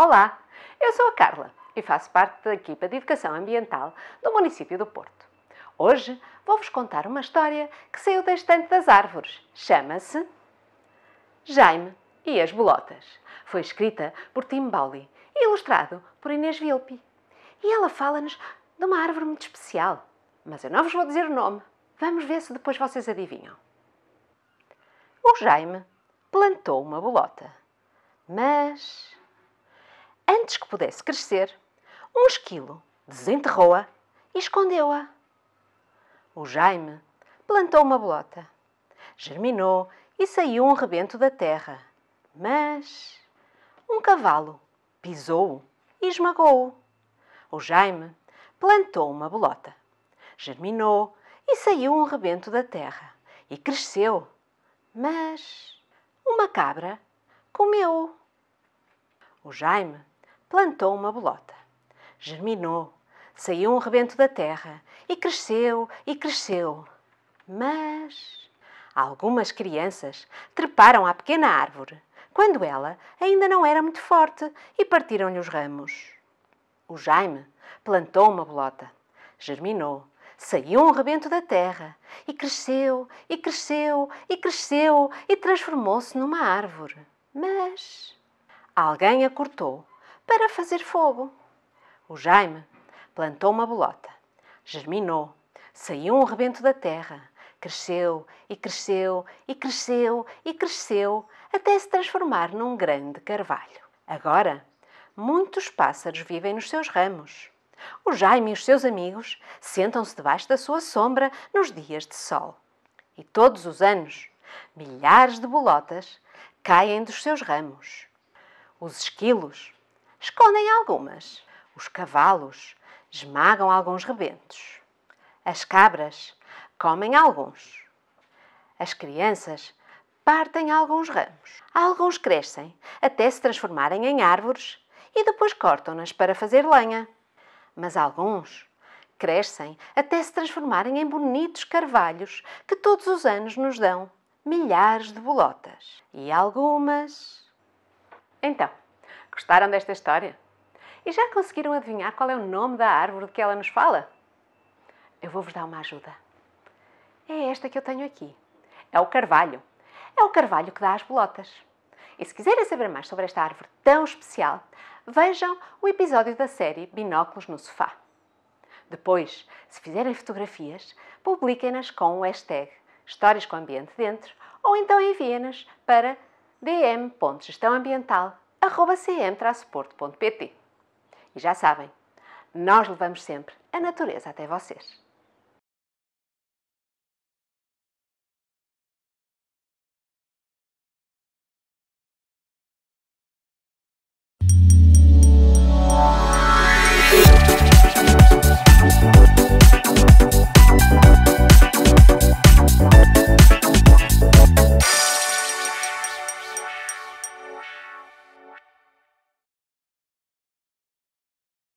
Olá, eu sou a Carla e faço parte da equipa de Educação Ambiental do município do Porto. Hoje vou-vos contar uma história que saiu da estante das árvores. Chama-se Jaime e as Bolotas. Foi escrita por Tim Bowley e ilustrado por Inês Vilpi. E ela fala-nos de uma árvore muito especial, mas eu não vos vou dizer o nome. Vamos ver se depois vocês adivinham. O Jaime plantou uma bolota, mas antes que pudesse crescer, um esquilo desenterrou-a e escondeu-a. O Jaime plantou uma bolota. Germinou e saiu um rebento da terra. Mas um cavalo pisou-o e esmagou-o. O Jaime plantou uma bolota. Germinou e saiu um rebento da terra e cresceu. Mas uma cabra comeu. -o. o Jaime plantou uma bolota. Germinou, saiu um rebento da terra e cresceu e cresceu. Mas algumas crianças treparam à pequena árvore, quando ela ainda não era muito forte e partiram-lhe os ramos. O Jaime plantou uma bolota, germinou, saiu um rebento da terra e cresceu e cresceu e cresceu e transformou-se numa árvore. Mas alguém a cortou para fazer fogo. O Jaime plantou uma bolota, germinou, saiu um rebento da terra, cresceu e cresceu e cresceu e cresceu até se transformar num grande carvalho. Agora, muitos pássaros vivem nos seus ramos. O Jaime e os seus amigos sentam-se debaixo da sua sombra nos dias de sol. E todos os anos, milhares de bolotas caem dos seus ramos. Os esquilos escondem algumas. Os cavalos esmagam alguns rebentos. As cabras comem alguns. As crianças partem alguns ramos. Alguns crescem até se transformarem em árvores e depois cortam-nas para fazer lenha. Mas alguns crescem até se transformarem em bonitos carvalhos que todos os anos nos dão milhares de bolotas. E algumas. Então. Gostaram desta história? E já conseguiram adivinhar qual é o nome da árvore de que ela nos fala? Eu vou-vos dar uma ajuda. É esta que eu tenho aqui. É o carvalho. É o carvalho que dá as bolotas. E se quiserem saber mais sobre esta árvore tão especial, vejam o episódio da série Binóculos no Sofá. Depois, se fizerem fotografias, publiquem-nas com o hashtag Histórias com Ambiente Dentro ou então enviem-nas para dm.gestãoambiental.com cm-porto.pt. E já sabem, nós levamos sempre a natureza até vocês.